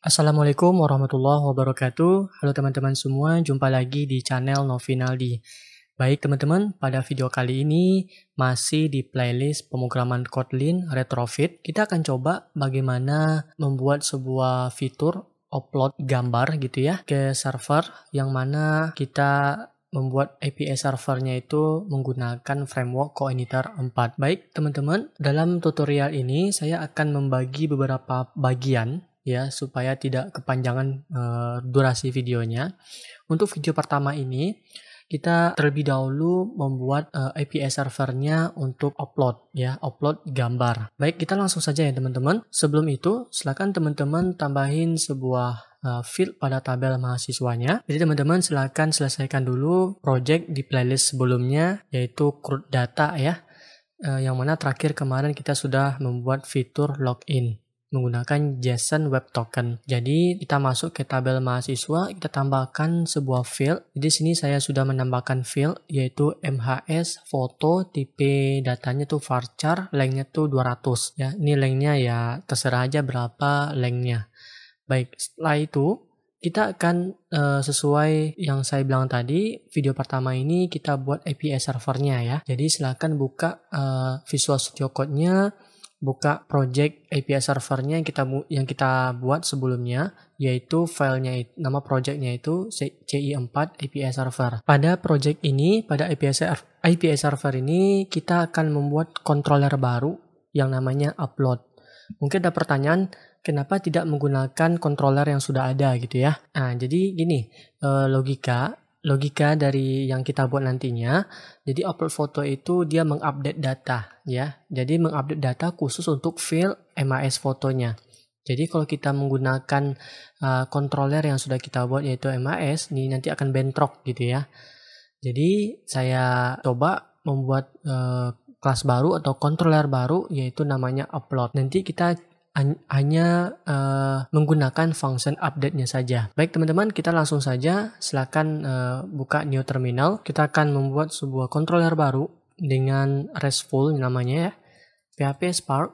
Assalamualaikum warahmatullahi wabarakatuh. Halo teman-teman semua, jumpa lagi di channel Novinaldi. Baik teman-teman, pada video kali ini masih di playlist pemrograman Kotlin Retrofit, kita akan coba bagaimana membuat sebuah fitur upload gambar gitu ya ke server yang mana kita membuat API servernya itu menggunakan framework Coeditor 4. Baik teman-teman, dalam tutorial ini saya akan membagi beberapa bagian ya supaya tidak kepanjangan e, durasi videonya. Untuk video pertama ini kita terlebih dahulu membuat uh, eh, API servernya untuk upload ya, upload gambar. Baik, kita langsung saja ya teman-teman. Sebelum itu, silakan teman-teman tambahin sebuah uh, field pada tabel mahasiswanya. Jadi teman-teman silakan selesaikan dulu project di playlist sebelumnya yaitu crude data ya. yang mana terakhir kemarin kita sudah membuat fitur login menggunakan JSON Web Token. Jadi kita masuk ke tabel mahasiswa, kita tambahkan sebuah field. Jadi sini saya sudah menambahkan field yaitu MHS foto tipe datanya tuh varchar, lengthnya tuh 200 ya. Ini lengnya ya terserah aja berapa lengthnya. Baik, setelah itu kita akan uh, sesuai yang saya bilang tadi video pertama ini kita buat API servernya ya. Jadi silahkan buka uh, Visual Studio Code-nya buka project API servernya yang kita yang kita buat sebelumnya yaitu filenya nama projectnya itu CI4 API server. Pada project ini pada API server API server ini kita akan membuat controller baru yang namanya upload. Mungkin ada pertanyaan kenapa tidak menggunakan controller yang sudah ada gitu ya? Nah jadi gini eh, logika logika dari yang kita buat nantinya. Jadi upload foto itu dia mengupdate data ya. Jadi mengupdate data khusus untuk file MAS fotonya. Jadi kalau kita menggunakan uh, controller yang sudah kita buat yaitu MAS, ini nanti akan bentrok gitu ya. Jadi saya coba membuat uh, kelas baru atau controller baru yaitu namanya upload. Nanti kita hanya uh, menggunakan function update-nya saja. Baik teman-teman, kita langsung saja silakan uh, buka new terminal. Kita akan membuat sebuah controller baru dengan RESTful namanya ya. PHP Spark,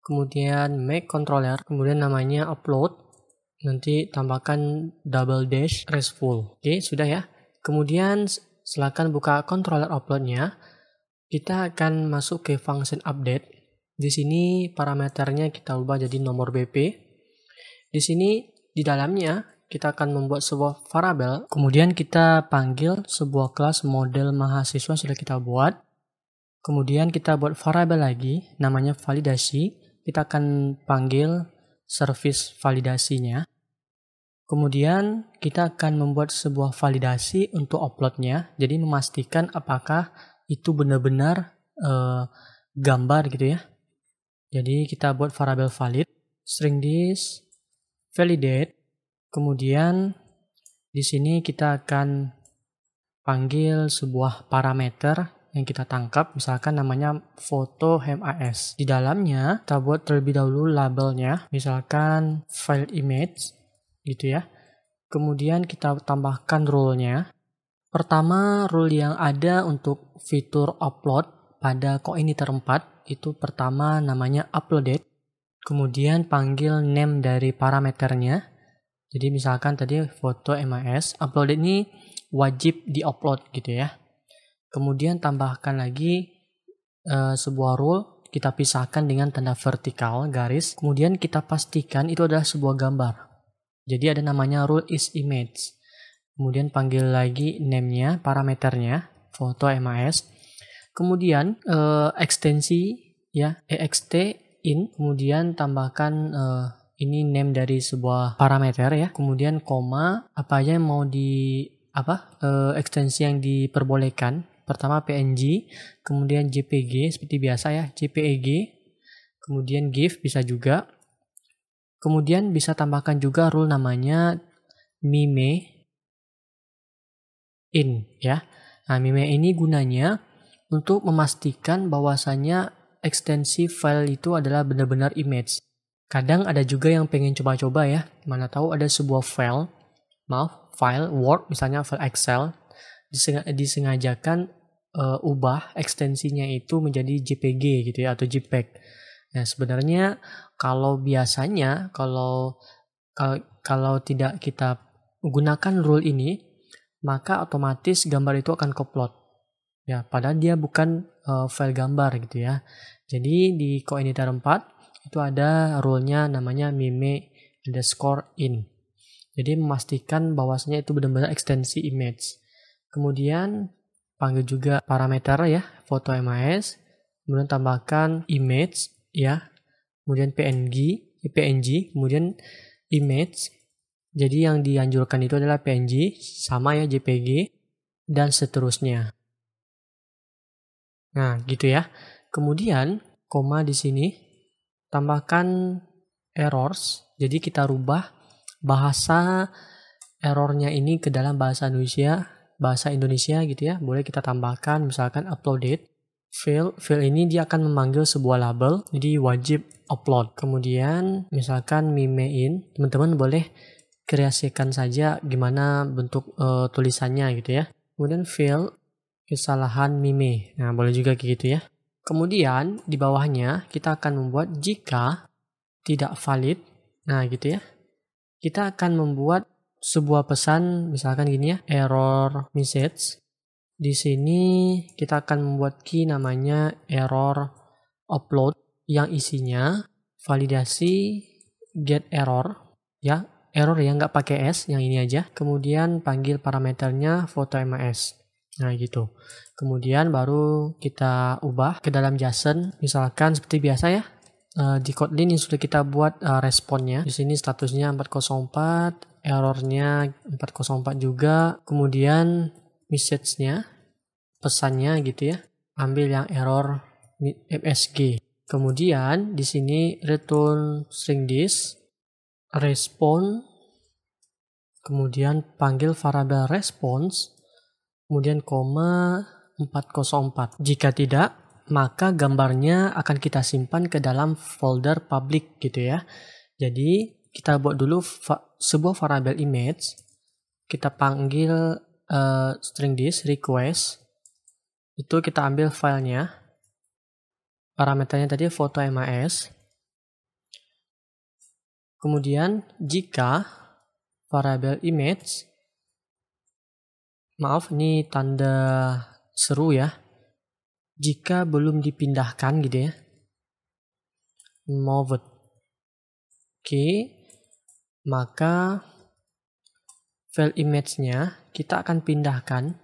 kemudian make controller, kemudian namanya upload, nanti tambahkan double dash RESTful. Oke, sudah ya. Kemudian silakan buka controller upload-nya. Kita akan masuk ke function update di sini parameternya kita ubah jadi nomor BP. Di sini di dalamnya kita akan membuat sebuah variabel. Kemudian kita panggil sebuah kelas model mahasiswa sudah kita buat. Kemudian kita buat variabel lagi namanya validasi. Kita akan panggil service validasinya. Kemudian kita akan membuat sebuah validasi untuk uploadnya. Jadi memastikan apakah itu benar-benar eh, gambar gitu ya jadi kita buat variabel valid, string this, validate, kemudian di sini kita akan panggil sebuah parameter yang kita tangkap, misalkan namanya foto HMAS. Di dalamnya kita buat terlebih dahulu labelnya, misalkan file image, gitu ya. Kemudian kita tambahkan rule-nya. Pertama, rule yang ada untuk fitur upload pada kok ini terempat itu pertama namanya uploaded, kemudian panggil name dari parameternya. Jadi misalkan tadi foto MIS, uploaded ini wajib di upload gitu ya. Kemudian tambahkan lagi e, sebuah rule, kita pisahkan dengan tanda vertikal garis. Kemudian kita pastikan itu adalah sebuah gambar. Jadi ada namanya rule is image. Kemudian panggil lagi name-nya, parameternya, foto MIS. Kemudian uh, ekstensi ya ext in kemudian tambahkan uh, ini name dari sebuah parameter ya kemudian koma apa aja yang mau di apa uh, ekstensi yang diperbolehkan pertama png kemudian jpg seperti biasa ya jpeg kemudian gif bisa juga kemudian bisa tambahkan juga rule namanya mime in ya nah mime ini gunanya untuk memastikan bahwasannya ekstensi file itu adalah benar-benar image. Kadang ada juga yang pengen coba-coba ya, mana tahu ada sebuah file, maaf, file Word misalnya file Excel disengajakan uh, ubah ekstensinya itu menjadi JPG gitu ya atau JPEG. Nah, sebenarnya kalau biasanya kalau kalau tidak kita gunakan rule ini, maka otomatis gambar itu akan koplot ya padahal dia bukan uh, file gambar gitu ya jadi di coeditor 4 itu ada rule-nya namanya mime underscore in jadi memastikan bahwasanya itu benar-benar ekstensi image kemudian panggil juga parameter ya foto MIS kemudian tambahkan image ya kemudian PNG PNG kemudian image jadi yang dianjurkan itu adalah PNG sama ya JPG dan seterusnya Nah, gitu ya. Kemudian, koma di sini, tambahkan errors. Jadi kita rubah bahasa errornya ini ke dalam bahasa Indonesia, bahasa Indonesia gitu ya. Boleh kita tambahkan misalkan upload uploaded fill. Fill ini dia akan memanggil sebuah label, jadi wajib upload. Kemudian misalkan mime in teman-teman boleh kreasikan saja gimana bentuk uh, tulisannya gitu ya. Kemudian fill kesalahan mime. Nah, boleh juga kayak gitu ya. Kemudian di bawahnya kita akan membuat jika tidak valid. Nah, gitu ya. Kita akan membuat sebuah pesan misalkan gini ya, error message. Di sini kita akan membuat key namanya error upload yang isinya validasi get error ya, error yang nggak pakai s yang ini aja. Kemudian panggil parameternya foto ms. Nah gitu. Kemudian baru kita ubah ke dalam JSON. Misalkan seperti biasa ya. Eh, di code ini sudah kita buat eh, responnya. Di sini statusnya 404, errornya 404 juga. Kemudian message-nya, pesannya gitu ya. Ambil yang error MSG. Eh, kemudian di sini return string this, respon, kemudian panggil variable response kemudian koma 404. Jika tidak, maka gambarnya akan kita simpan ke dalam folder public gitu ya. Jadi kita buat dulu fa sebuah variabel image, kita panggil uh, string this request, itu kita ambil filenya, parameternya tadi foto MAS, kemudian jika variabel image Maaf, ini tanda seru ya. Jika belum dipindahkan gitu ya. Moved. Oke, maka file image-nya kita akan pindahkan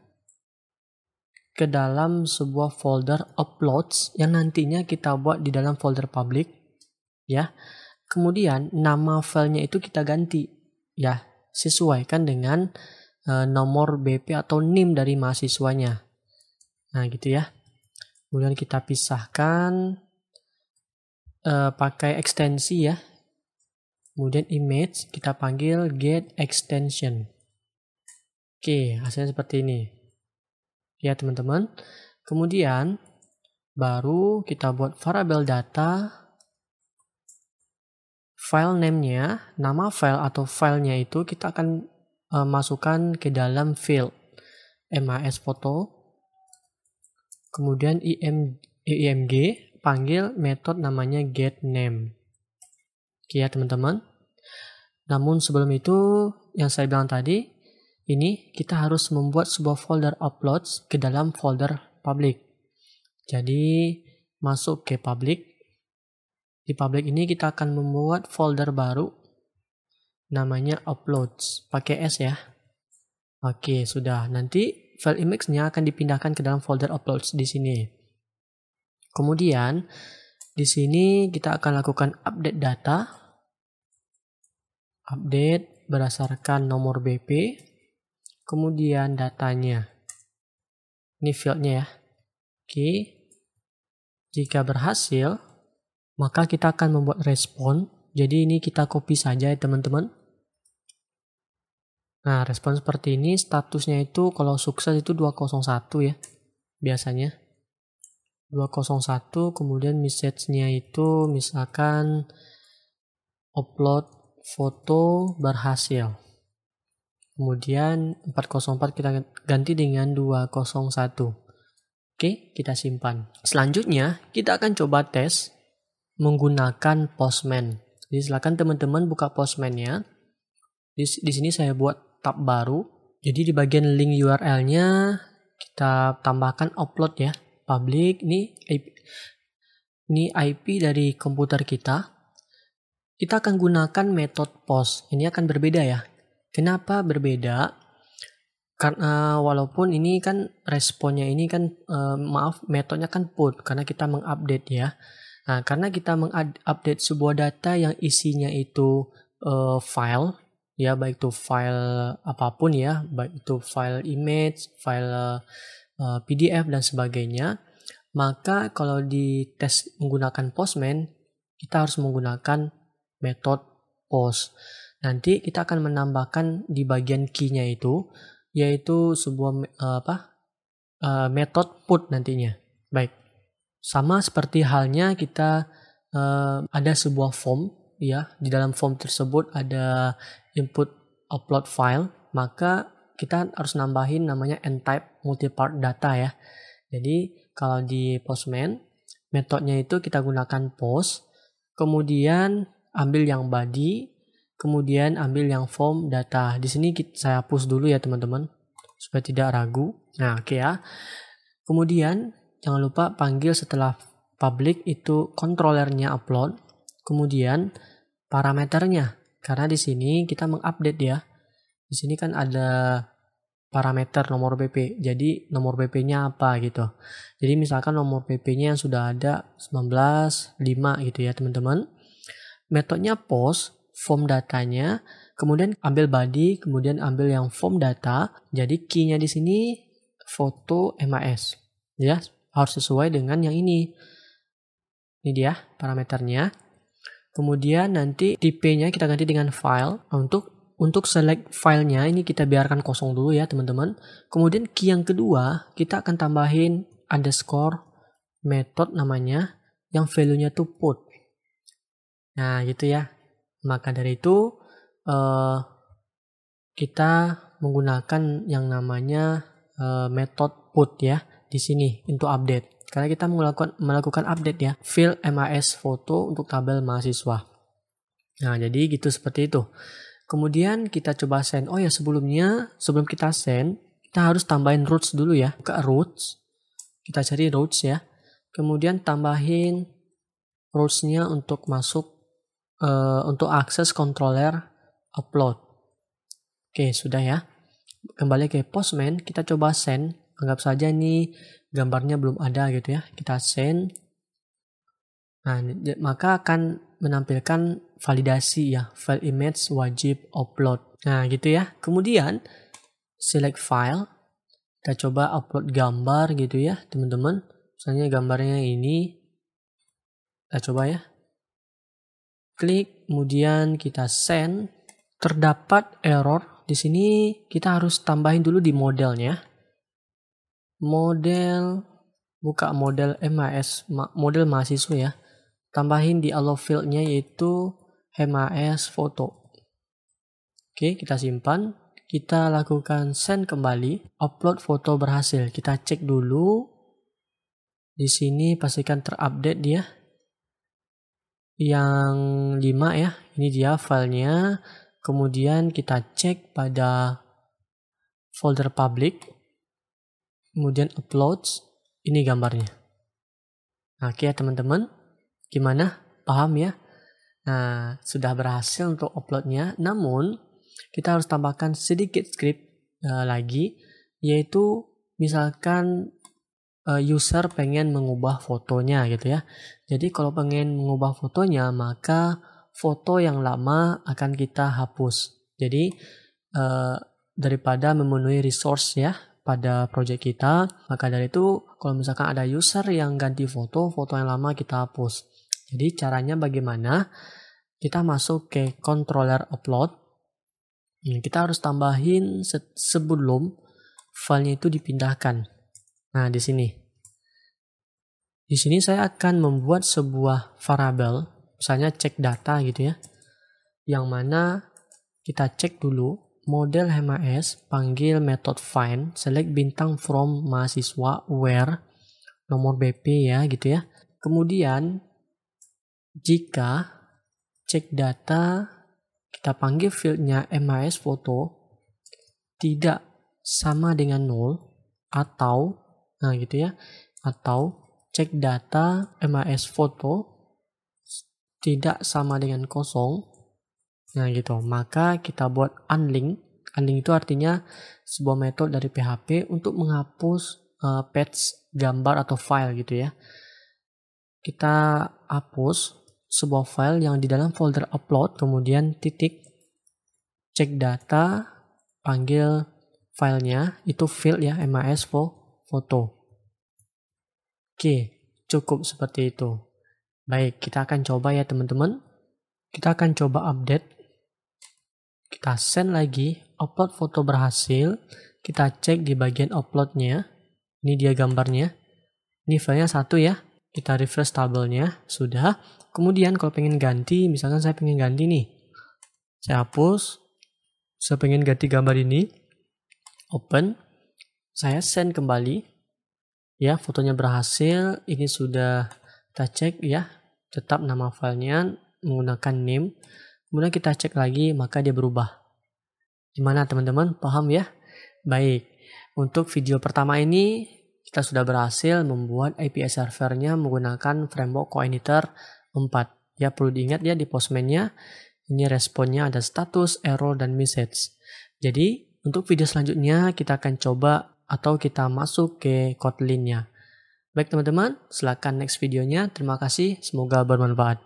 ke dalam sebuah folder uploads yang nantinya kita buat di dalam folder public ya kemudian nama filenya itu kita ganti ya sesuaikan dengan uh, nomor BP atau NIM dari mahasiswanya. Nah, gitu ya. Kemudian kita pisahkan uh, pakai ekstensi ya. Kemudian image kita panggil get extension. Oke, hasilnya seperti ini. Ya, teman-teman. Kemudian baru kita buat variabel data file name-nya, nama file atau filenya itu kita akan uh, masukkan ke dalam field MAS foto kemudian IM, IMG panggil metode namanya get name oke ya teman-teman namun sebelum itu yang saya bilang tadi ini kita harus membuat sebuah folder uploads ke dalam folder public jadi masuk ke public di public ini kita akan membuat folder baru namanya uploads pakai s ya oke sudah nanti file image-nya akan dipindahkan ke dalam folder uploads di sini kemudian di sini kita akan lakukan update data update berdasarkan nomor BP kemudian datanya ini fieldnya ya oke jika berhasil maka kita akan membuat respon jadi ini kita copy saja ya teman-teman. Nah, respon seperti ini statusnya itu kalau sukses itu 201 ya biasanya. 201 kemudian message-nya itu misalkan upload foto berhasil. Kemudian 404 kita ganti dengan 201. Oke, kita simpan. Selanjutnya, kita akan coba tes menggunakan Postman. Jadi silakan teman-teman buka Postman-nya. Di, di sini saya buat tab baru. Jadi di bagian link URL-nya kita tambahkan upload ya. Public ini IP, ini IP dari komputer kita. Kita akan gunakan metode post. Ini akan berbeda ya. Kenapa berbeda? Karena walaupun ini kan responnya ini kan eh, maaf metodenya kan put karena kita mengupdate ya. Nah, karena kita mengupdate sebuah data yang isinya itu uh, file, ya baik itu file apapun ya, baik itu file image, file uh, eh, PDF dan sebagainya, maka kalau di tes menggunakan Postman, kita harus menggunakan metode post. Nanti kita akan menambahkan di bagian key-nya itu, yaitu sebuah uh, apa uh, metode put nantinya. Baik. Sama seperti halnya kita uh, ada sebuah form ya, di dalam form tersebut ada input upload file, maka kita harus nambahin namanya n-type multipart data ya. Jadi kalau di Postman metodenya itu kita gunakan post, kemudian ambil yang body, kemudian ambil yang form data. Di sini kita, saya hapus dulu ya teman-teman supaya tidak ragu. Nah, oke okay ya. Kemudian jangan lupa panggil setelah public itu kontrolernya upload, kemudian parameternya. Karena di sini kita mengupdate ya. Di sini kan ada parameter nomor BP. Jadi nomor BP-nya apa gitu. Jadi misalkan nomor BP-nya yang sudah ada 19, 5 gitu ya teman-teman. Metodenya post, form datanya, kemudian ambil body, kemudian ambil yang form data. Jadi key-nya di sini foto MAS. Ya, harus sesuai dengan yang ini. Ini dia parameternya. Kemudian nanti type-nya kita ganti dengan file. Nah, untuk untuk select filenya ini kita biarkan kosong dulu ya teman-teman. Kemudian key yang kedua kita akan tambahin underscore method namanya yang value-nya tuh put. Nah gitu ya. Maka dari itu uh, kita menggunakan yang namanya uh, method put ya di sini untuk update. Karena kita melakukan melakukan update ya. Fill MAS foto untuk tabel mahasiswa. Nah, jadi gitu seperti itu. Kemudian kita coba send. Oh ya, sebelumnya sebelum kita send, kita harus tambahin roots dulu ya. ke roots. Kita cari roots ya. Kemudian tambahin rootsnya untuk masuk uh, untuk akses controller upload. Oke, sudah ya. Kembali ke Postman, kita coba send anggap saja ini gambarnya belum ada gitu ya kita send nah maka akan menampilkan validasi ya file image wajib upload nah gitu ya kemudian select file kita coba upload gambar gitu ya teman-teman misalnya gambarnya ini kita coba ya klik kemudian kita send terdapat error di sini kita harus tambahin dulu di modelnya model buka model eh, MAS model mahasiswa ya tambahin di allow fieldnya yaitu MAS foto oke kita simpan kita lakukan send kembali upload foto berhasil kita cek dulu di sini pastikan terupdate dia yang 5 ya ini dia filenya kemudian kita cek pada folder public kemudian upload, ini gambarnya. Nah, oke ya teman-teman, gimana? Paham ya? Nah, sudah berhasil untuk uploadnya, namun kita harus tambahkan sedikit script uh, lagi, yaitu misalkan eh, user pengen mengubah fotonya gitu ya. Jadi kalau pengen mengubah fotonya, maka foto yang lama akan kita hapus. Jadi uh, daripada memenuhi resource ya, pada project kita. Maka dari itu, kalau misalkan ada user yang ganti foto, foto yang lama kita hapus. Jadi caranya bagaimana? Kita masuk ke controller upload. Nah, kita harus tambahin sebelum filenya itu dipindahkan. Nah, di sini. Di sini saya akan membuat sebuah variabel, misalnya cek data gitu ya. Yang mana kita cek dulu Model HMAS panggil method find, select bintang from mahasiswa where nomor BP ya gitu ya. Kemudian jika cek data kita panggil fieldnya MAS foto tidak sama dengan nol atau nah gitu ya atau cek data MAS foto tidak sama dengan kosong Nah gitu, maka kita buat unlink. Unlink itu artinya sebuah metode dari PHP untuk menghapus uh, patch gambar atau file gitu ya. Kita hapus sebuah file yang di dalam folder upload, kemudian titik cek data, panggil filenya, itu field ya, mas foto. Oke, cukup seperti itu. Baik, kita akan coba ya teman-teman. Kita akan coba update kita send lagi, upload foto berhasil. Kita cek di bagian uploadnya. Ini dia gambarnya. Ini filenya satu ya. Kita refresh tabelnya, sudah. Kemudian kalau pengen ganti, misalkan saya pengen ganti nih. Saya hapus. Saya pengen ganti gambar ini. Open. Saya send kembali. Ya, fotonya berhasil. Ini sudah kita cek ya. Tetap nama filenya menggunakan name. Kemudian kita cek lagi, maka dia berubah. Gimana teman-teman? Paham ya? Baik. Untuk video pertama ini, kita sudah berhasil membuat API servernya menggunakan framework CoEditor 4. Ya, perlu diingat ya di postman-nya. Ini responnya ada status, error, dan message. Jadi, untuk video selanjutnya kita akan coba atau kita masuk ke Kotlin-nya. Baik teman-teman, silakan next videonya. Terima kasih, semoga bermanfaat.